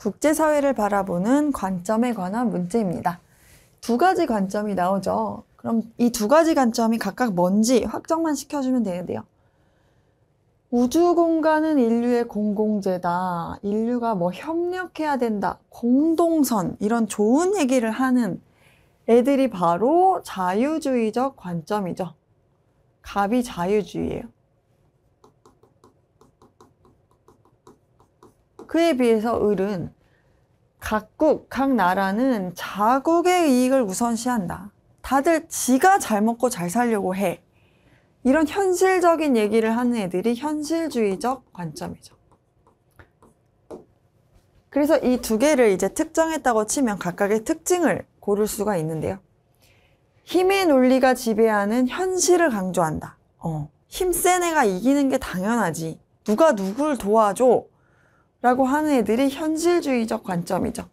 국제사회를 바라보는 관점에 관한 문제입니다. 두 가지 관점이 나오죠. 그럼 이 두 가지 관점이 각각 뭔지 확정만 시켜주면 되는데요. 우주 공간은 인류의 공공재다. 인류가 뭐 협력해야 된다. 공동선. 이런 좋은 얘기를 하는 애들이 바로 자유주의적 관점이죠. 갑이 자유주의예요. 그에 비해서 을은 각국, 각 나라는 자국의 이익을 우선시한다. 다들 지가 잘 먹고 잘 살려고 해. 이런 현실적인 얘기를 하는 애들이 현실주의적 관점이죠. 그래서 이 두 개를 이제 특정했다고 치면 각각의 특징을 고를 수가 있는데요. 힘의 논리가 지배하는 현실을 강조한다. 어, 힘센 애가 이기는 게 당연하지. 누가 누굴 도와줘. 라고 하는 애들이 현실주의적 관점이죠.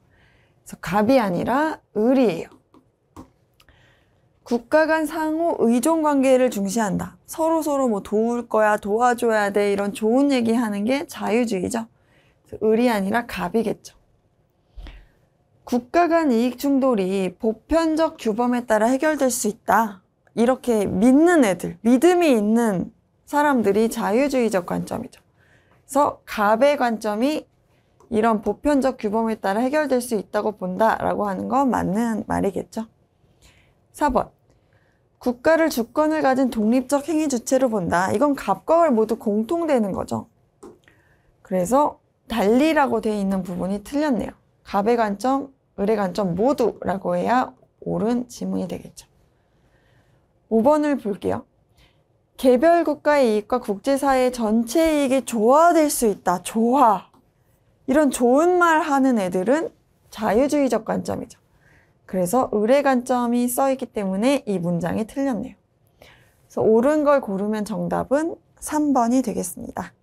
그래서 갑이 아니라 을이에요. 국가 간 상호 의존 관계를 중시한다. 서로 서로 뭐 도울 거야, 도와줘야 돼 이런 좋은 얘기 하는 게 자유주의죠. 을이 아니라 갑이겠죠. 국가 간 이익 충돌이 보편적 규범에 따라 해결될 수 있다. 이렇게 믿는 애들, 믿음이 있는 사람들이 자유주의적 관점이죠. 그래서 갑의 관점이 이런 보편적 규범에 따라 해결될 수 있다고 본다라고 하는 건 맞는 말이겠죠. 4번. 국가를 주권을 가진 독립적 행위 주체로 본다. 이건 갑과 을 모두 공통되는 거죠. 그래서 달리라고 돼 있는 부분이 틀렸네요. 갑의 관점, 을의 관점 모두라고 해야 옳은 지문이 되겠죠. 5번을 볼게요. 개별 국가의 이익과 국제사회 전체 이익이 조화될 수 있다. 조화. 이런 좋은 말 하는 애들은 자유주의적 관점이죠. 그래서 의뢰 관점이 써있기 때문에 이 문장이 틀렸네요. 그래서 옳은 걸 고르면 정답은 3번이 되겠습니다.